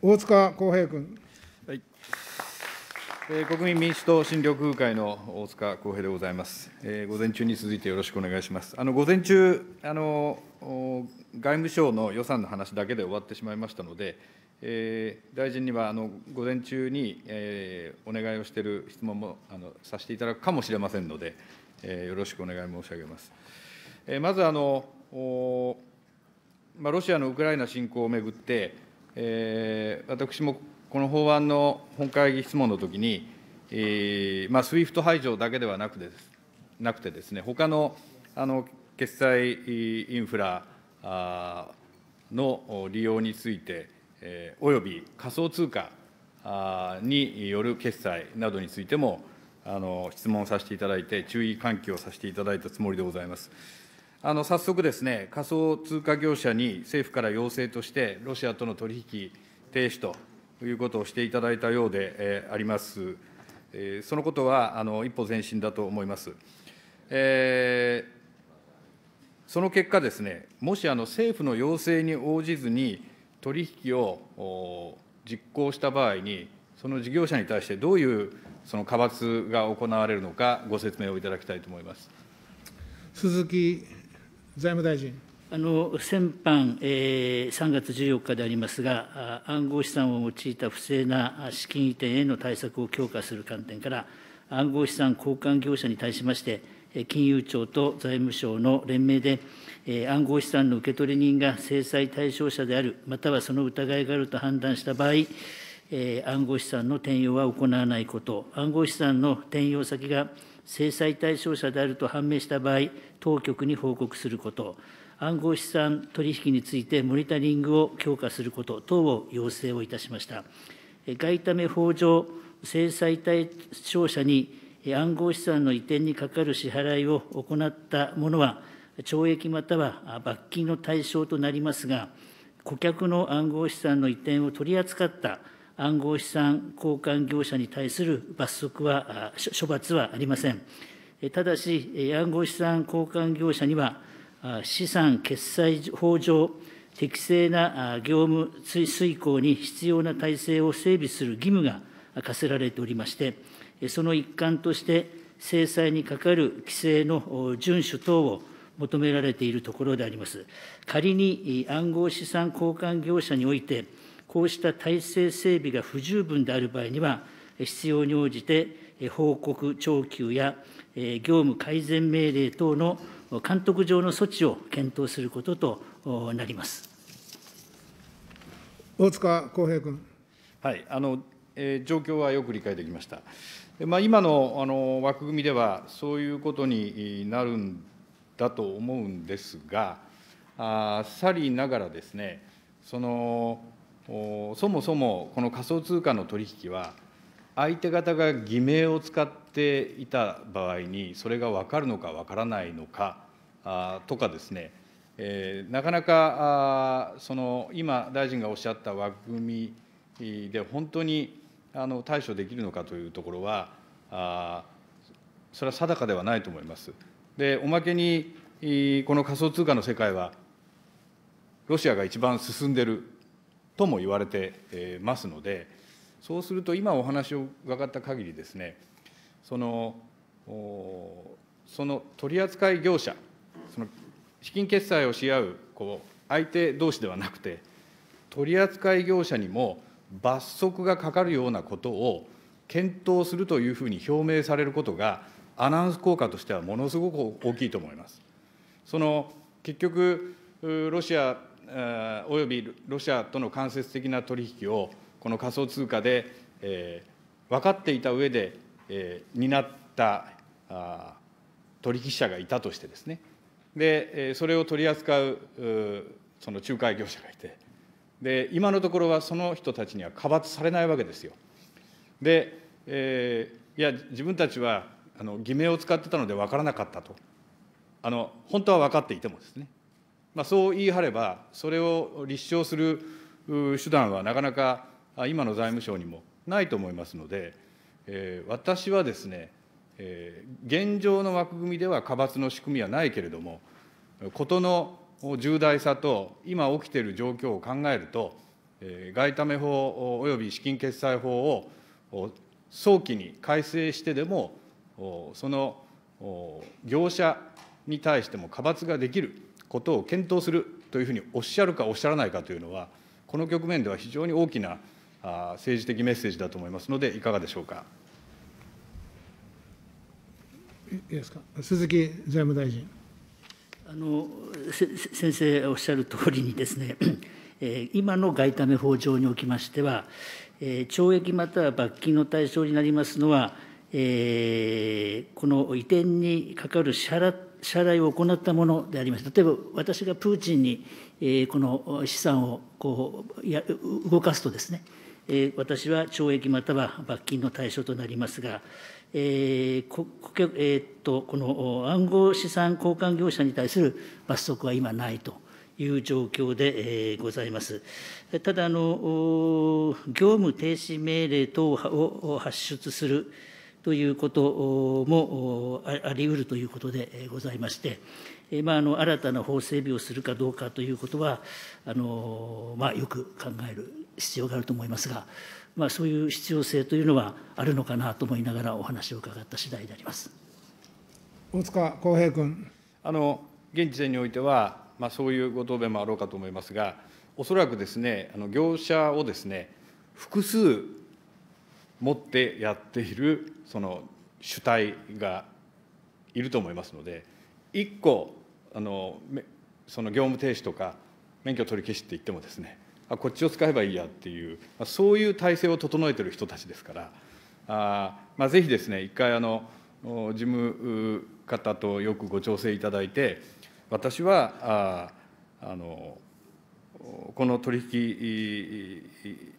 大塚耕平君。はいえ国民民主党新緑風会の大塚康平でございます、えー、午前中に続いてよろしくお願いします。あの午前中あの、外務省の予算の話だけで終わってしまいましたので、えー、大臣にはあの午前中に、えー、お願いをしている質問もあのさせていただくかもしれませんので、えよろしくお願い申し上げます。えまずあのまあ、ロシアのウクライナ侵攻をめぐって、えー、私もこの法案の本会議質問のときに、えーまあ、SWIFT 排除だけではなくてです、なくてですね、他のあの決済インフラの利用について、えー、および仮想通貨による決済などについても、あの質問させていただいて、注意喚起をさせていただいたつもりでございます。あの早速ですね、仮想通貨業者に政府から要請として、ロシアとの取引停止ということをしていただいたようで、えあります。えそのことはあの一歩前進だと思います。えー、その結果ですね、もしあの政府の要請に応じずに取引を実行した場合に、その事業者に対してどういうその過罰が行われるのか、ご説明をいただきたいと思います。鈴木財務大臣。あの先般、えー、3月14日でありますが、暗号資産を用いた不正な資金移転への対策を強化する観点から、暗号資産交換業者に対しまして、金融庁と財務省の連名で、暗号資産の受取人が制裁対象者である、またはその疑いがあると判断した場合、暗号資産の転用は行わないこと、暗号資産の転用先が制裁対象者であると判明した場合、当局に報告すること、暗号資産取引についてモニタリングを強化すること等を要請をいたしました。外為法上、制裁対象者に暗号資産の移転にかかる支払いを行った者は、懲役または罰金の対象となりますが、顧客の暗号資産の移転を取り扱った暗号資産交換業者に対する罰則は、処罰はありません。ただし、暗号資産交換業者には、資産決済法上、適正な業務遂行に必要な体制を整備する義務が課せられておりまして、その一環として、制裁にかかる規制の遵守等を求められているところであります。仮に暗号資産交換業者において、こうした体制整備が不十分である場合には、必要に応じて報告徴求や業務改善命令等の監督上の措置を検討することとなります。大塚康平君。はい、あの、えー、状況はよく理解できました。まあ、今のあの枠組みでは、そういうことになるんだと思うんですが、あさりながらですね、そのそもそもこの仮想通貨の取引は、相手方が偽名を使っていた場合に、それが分かるのか分からないのかとかですね、えなかなかその今、大臣がおっしゃった枠組みで、本当にあの対処できるのかというところは、あそれは定かではないと思います。でおまけにこの仮想通貨の世界はロシアが一番進んでるとも言われてますのでそうすると今お話を伺った限りですねそのその取扱業者その資金決済をし合うこう相手同士ではなくて取扱業者にも罰則がかかるようなことを検討するというふうに表明されることがアナウンス効果としてはものすごく大きいと思います。その結局ロシアおよびロシアとの間接的な取引を、この仮想通貨で、えー、分かっていた上で、えー、担ったあ取引者がいたとしてですね、で、えそれを取り扱うその仲介業者がいて、で今のところはその人たちには過罰されないわけですよ。で、えー、いや自分たちはあの偽名を使ってたので分からなかったとあの本当は分かっていてもですねまあ、そう言い張れば、それを立証する手段はなかなか今の財務省にもないと思いますので、えー、私はですね、えー、現状の枠組みでは過罰の仕組みはないけれども、事の重大さと今起きている状況を考えると、えー、外為法および資金決済法を早期に改正してでも、その業者に対しても過罰ができる、ことを検討するというふうにおっしゃるかおっしゃらないかというのは、この局面では非常に大きな政治的メッセージだと思いますので、いかがでしょうか。いいですか鈴木財務大臣あの先生おっしゃる通りにですね、え今の外為法上におきましては、え懲役または罰金の対象になりますのは、えこの移転にかかる支払っ支払いを行ったものであります。例えば私がプーチンに、えこの資産をこうや動かすとですね、え私は懲役または罰金の対象となりますが、えーこえっとこの暗号資産交換業者に対する罰則は今ないという状況で、えございます。ただあの、業務停止命令等を発出するということもありうるということでございまして、まあ、あの新たな法整備をするかどうかということは、あのまあ、よく考える必要があると思いますが、まあ、そういう必要性というのはあるのかなと思いながらお話を伺った次第であります大塚康平君。あの現時点においては、まあ、そういうご答弁もあろうかと思いますが、おそらくですね、あの業者をですね、複数持ってやっているその主体がいると思いますので一個あのその業務停止とか免許取り消しって言ってもですねあこっちを使えばいいやっていう、そういう体制を整えてる人たちですからあ、まあ、ぜひですね一回あの事務方とよくご調整いただいて私はああのこの取引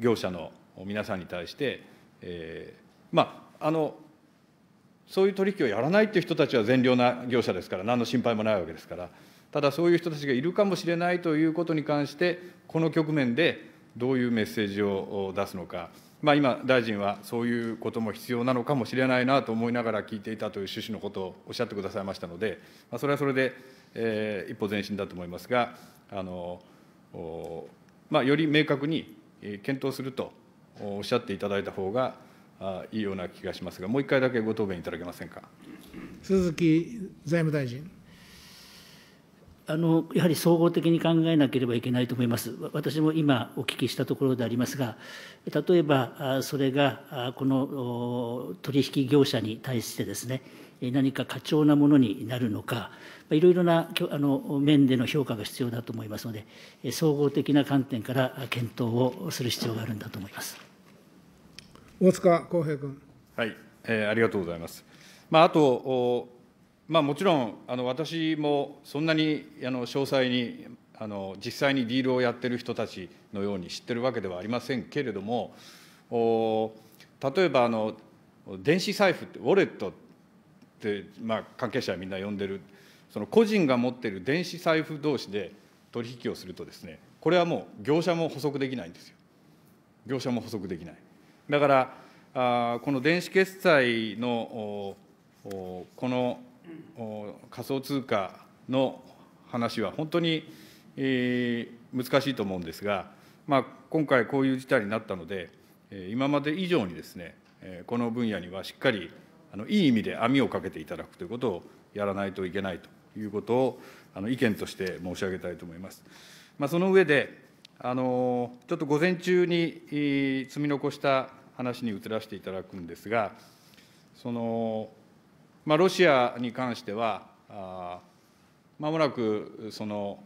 業者の皆さんに対して、えー、まああのそういう取引をやらないという人たちは善良な業者ですから何の心配もないわけですからただそういう人たちがいるかもしれないということに関してこの局面でどういうメッセージを出すのか、まあ、今大臣はそういうことも必要なのかもしれないなと思いながら聞いていたという趣旨のことをおっしゃってくださいましたので、まあ、それはそれで、えー、一歩前進だと思いますがあの、まあ、より明確に検討するとおっしゃっていただいた方がいいような気がしますが、もう一回だけご答弁いただけませんか。鈴木財務大臣。あのやはり総合的に考えなければいけないと思います。私も今お聞きしたところでありますが、例えばそれがこの取引業者に対してですね、何か過重なものになるのか、いろいろなあの面での評価が必要だと思いますので、総合的な観点から検討をする必要があるんだと思います大塚康平君。はい、えー、ありがとうございます。まあ、あとまあ、もちろんあの私もそんなにあの詳細にあの実際にディールをやってる人たちのように知ってるわけではありませんけれどもお例えばあの電子財布ってウォレットっ、まあ、関係者はみんな呼んでるその個人が持っている電子財布同士で取引をするとですねこれはもう業者も補足できないんですよ業者も補足できないだからあこの電子決済のこの仮想通貨の話は本当に、えー、難しいと思うんですが、まあ、今回こういう事態になったので今まで以上にですねこの分野にはしっかりあのいい意味で網をかけていただくということをやらないといけないということをあの意見として申し上げたいと思います。まあ、その上であのちょっと午前中に積み残した話に移らせていただくんですが、そのまあ、ロシアに関しては、まもなくその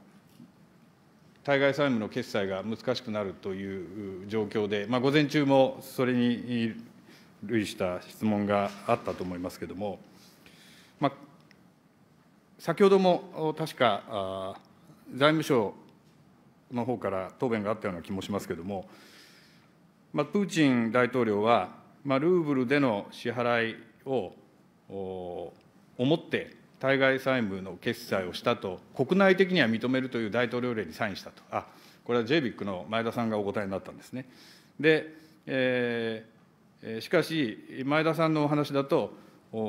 対外債務の決済が難しくなるという状況で、まあ、午前中もそれに類した質問があったと思いますけれども、まあ、先ほども確か財務省の方から答弁があったような気もしますけれども、まあ、プーチン大統領は、まあ、ルーブルでの支払いを思って対外債務の決済をしたと、国内的には認めるという大統領令にサインしたと、あこれはジェイビックの前田さんがお答えになったんですね。で、えーしかし、前田さんのお話だと、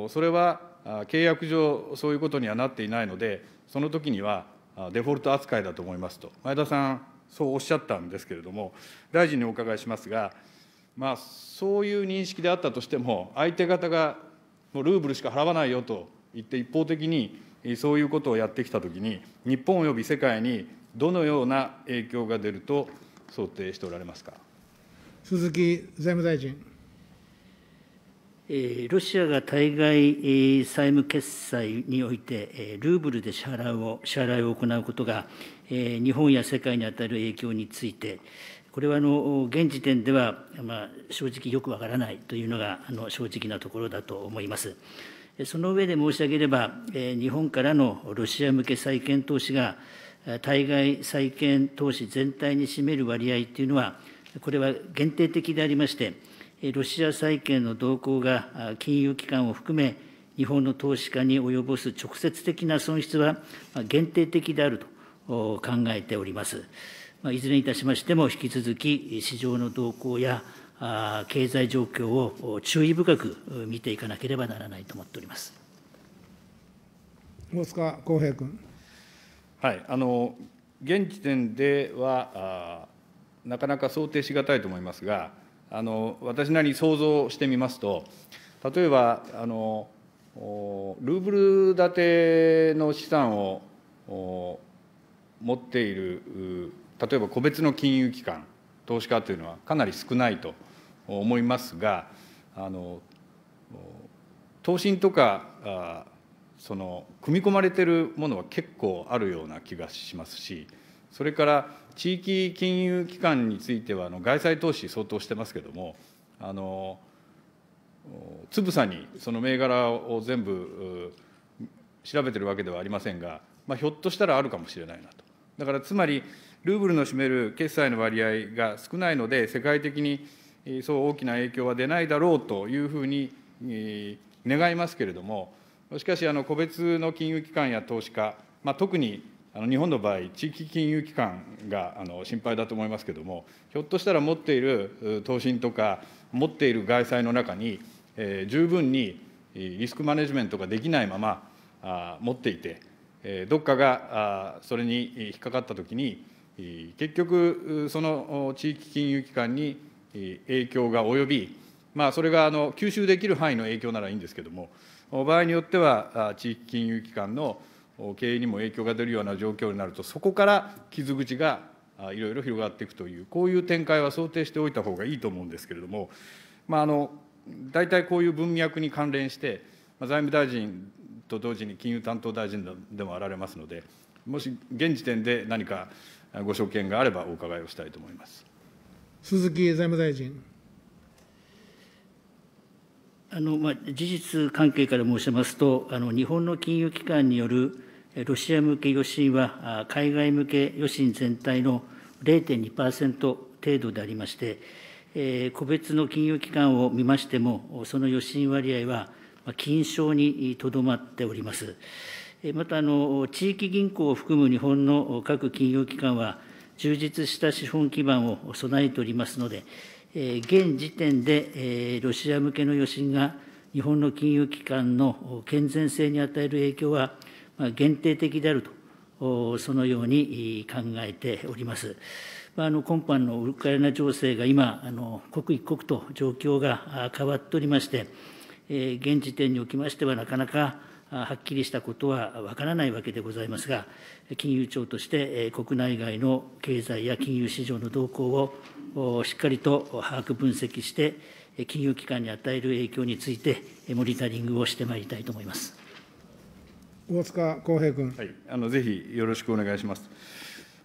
それは契約上、そういうことにはなっていないので、その時にはデフォルト扱いだと思いますと、前田さん、そうおっしゃったんですけれども、大臣にお伺いしますが、まあ、そういう認識であったとしても、相手方がもうルーブルしか払わないよと言って、一方的にそういうことをやってきたときに、日本および世界にどのような影響が出ると想定しておられますか。鈴木財務大臣。ロシアが対外債務決済において、ルーブルで支払いを支払いを行うことが、日本や世界に与える影響について、これはあの現時点では、まあ、正直よくわからないというのがあの正直なところだと思います。その上で申し上げれば、日本からのロシア向け債券投資が、対外債券投資全体に占める割合というのは、これは限定的でありまして、ロシア債券の動向が金融機関を含め、日本の投資家に及ぼす直接的な損失は限定的であると考えております。いずれにいたしましても、引き続き市場の動向や経済状況を注意深く見ていかなければならないと思っております大塚康平君。はい、あの現時点ではなかなか想定しがたいと思いますが、あの私なりに想像してみますと例えばあのルーブル建ての資産を持っている例えば個別の金融機関投資家というのはかなり少ないと思いますがあの投信とかその組み込まれてるものは結構あるような気がしますしそれから地域金融機関については、外債投資相当してますけれども、あのつぶさにその銘柄を全部調べてるわけではありませんが、まあ、ひょっとしたらあるかもしれないなと。だからつまり、ルーブルの占める決済の割合が少ないので、世界的にそう大きな影響は出ないだろうというふうに願いますけれども、しかし、個別の金融機関や投資家、まあ、特にあの日本の場合、地域金融機関があの心配だと思いますけれども、ひょっとしたら持っている投信とか、持っている外債の中に、えー、十分にリスクマネジメントができないままあ持っていて、えー、どっかがあそれに引っかかったときに、結局、その地域金融機関に影響が及び、まあ、それがあの吸収できる範囲の影響ならいいんですけれども、場合によっては、地域金融機関の経営にも影響が出るような状況になると、そこから傷口がいろいろ広がっていくという、こういう展開は想定しておいたほうがいいと思うんですけれども、まあ、あの大体こういう文脈に関連して、財務大臣と同時に金融担当大臣でもあられますので、もし現時点で何かご所見があればお伺いをしたいと思います鈴木財務大臣。あのまあ、事実関係から申しますとあの、日本の金融機関によるロシア向け余震は海外向け余震全体の0.2%程度でありまして、個別の金融機関を見ましても、その余震割合は金賞にとどまっております。また、地域銀行を含む日本の各金融機関は、充実した資本基盤を備えておりますので、現時点でロシア向けの余震が日本の金融機関の健全性に与える影響は、限定的であると、そのように考えております。あの今般のウクライナ情勢が今、あの刻一刻と状況が変わっておりまして、現時点におきましては、なかなかはっきりしたことはわからないわけでございますが、金融庁として国内外の経済や金融市場の動向をしっかりと把握分析して、金融機関に与える影響について、モニタリングをしてまいりたいと思います。大塚康平君、はい、あのぜひよろしくお願いします。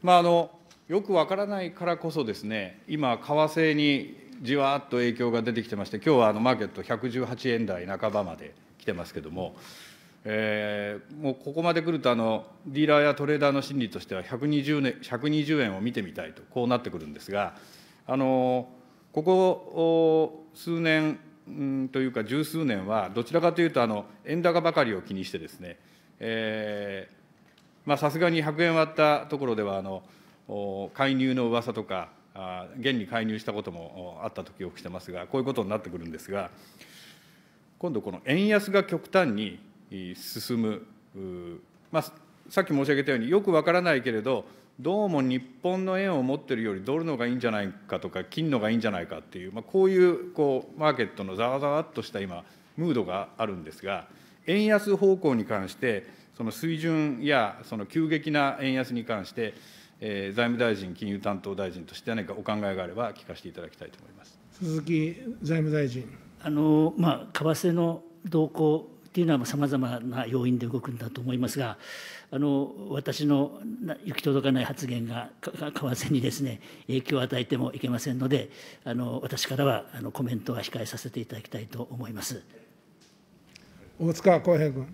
まあ、あのよくわからないからこそですね、今、為替にじわっと影響が出てきてまして、今日はあのマーケット118円台半ばまで来てますけれども、えー、もうここまで来るとあの、ディーラーやトレーダーの心理としては120円、120円を見てみたいと、こうなってくるんですが、あのここ数年、うんというか、十数年は、どちらかというとあの、円高ばかりを気にしてですね、さすがに100円割ったところでは、介入の噂とか、現に介入したこともあったと記憶してますが、こういうことになってくるんですが、今度、この円安が極端に進む、まあ、さっき申し上げたように、よくわからないけれど、どうも日本の円を持ってるよりドルのがいいんじゃないかとか、金のがいいんじゃないかっていう、まあ、こういうこうマーケットのざわざわっとした今、ムードがあるんですが、円安方向に関して、その水準やその急激な円安に関して、えー、財務大臣、金融担当大臣として何かお考えがあれば、聞かせていただきたいと思います鈴木財務大臣。あのまあ、為替の動向っていうのはさまざまな要因で動くんだと思いますが、あの私の行き届かない発言が為替にですね影響を与えてもいけませんので、あの私からはあのコメントは控えさせていただきたいと思います。大塚康平君。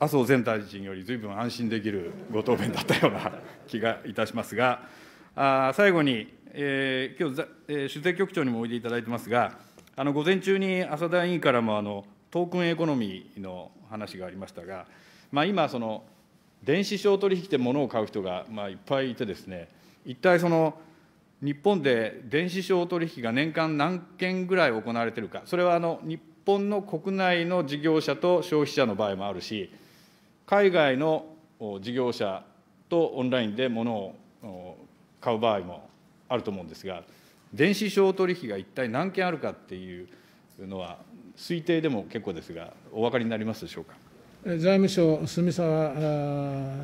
麻生前大臣よりずいぶん安心できるご答弁だったような気がいたしますが、あ最後に、えー、今日、えー、主席局長にもおいでいただいてますが、あの午前中に浅田委員からもあのトークンエコノミーの話がありましたが、まあ、今その、電子商取引で物を買う人がまあいっぱいいてですね、一体その日本で電子商取引が年間何件ぐらい行われているか、それはあの日本の国内の事業者と消費者の場合もあるし、海外の事業者とオンラインで物を買う場合もあると思うんですが、電子商取引が一体何件あるかっていうのは、推定でも結構ですが、お分かりになりますでしょうか。財務省、住沢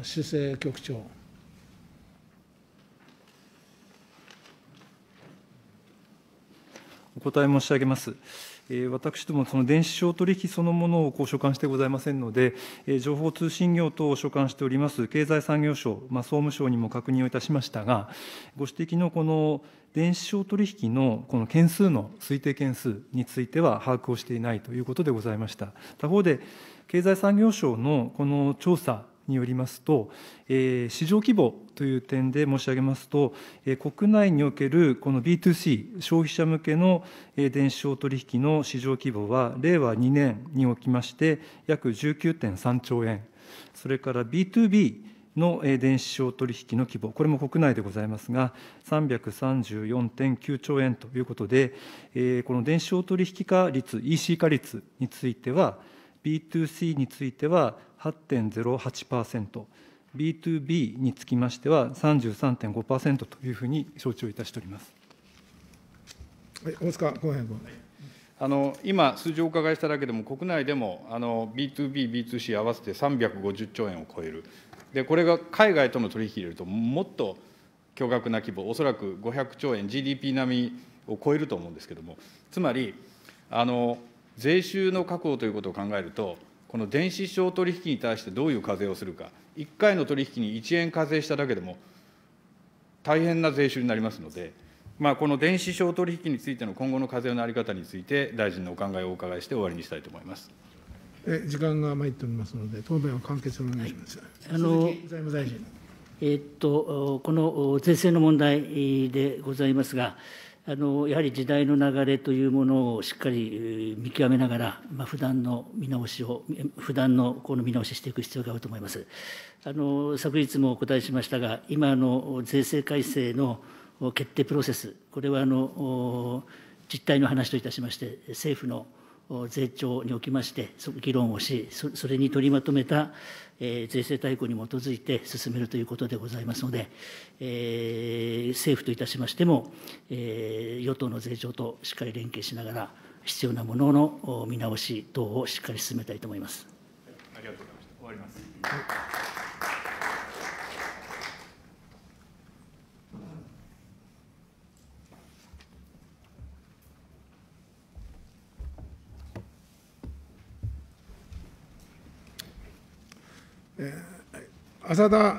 修正局長。お答え申し上げます。私ども、その電子商取引そのものを所管してございませんので、情報通信業等を所管しております経済産業省、総務省にも確認をいたしましたが、ご指摘のこの電子商取引のこの件数の推定件数については把握をしていないということでございました。他方で、経済産業省のこの調査によりますと、市場規模という点で申し上げますと、国内におけるこの B2C、消費者向けの電子商取引の市場規模は、令和2年におきまして、約19.3兆円、それから B2B の電子商取引の規模、これも国内でございますが、334.9兆円ということで、この電子商取引化率、EC 化率については、B2C については8.08%、B2B につきましては33.5%というふうに承知をいたしております。はい、大塚康平君。あの今、数字をお伺いしただけでも、国内でもあの B2B、B2C 合わせて350兆円を超える、でこれが海外との取引入れると、もっと巨額な規模、おそらく500兆円、GDP 並みを超えると思うんですけれども、つまり、あの税収の確保ということを考えると、この電子商取引に対してどういう課税をするか、1回の取引に1円課税しただけでも、大変な税収になりますので、まあ、この電子商取引についての今後の課税の在り方について、大臣のお考えをお伺いして終わりにしたいと思います。え時間が参っておりますので、答弁は簡潔にお願いします。はい、あの財務大臣えー、っとこの税制の問題でございますが、あのやはり時代の流れというものをしっかり見極めながら、まあ、普段の見直しを、普段のこの見直ししていく必要があると思います。あの昨日もお答えしましたが、今の税制改正の決定プロセス、これはあの実態の話といたしまして、政府の税調におきまして、議論をし、それに取りまとめた、税制大綱に基づいて進めるということでございますので、政府といたしましても、与党の税調としっかり連携しながら、必要なものの見直し等をしっかり進めたいと思います。ありがとうございました。終わります。はい浅田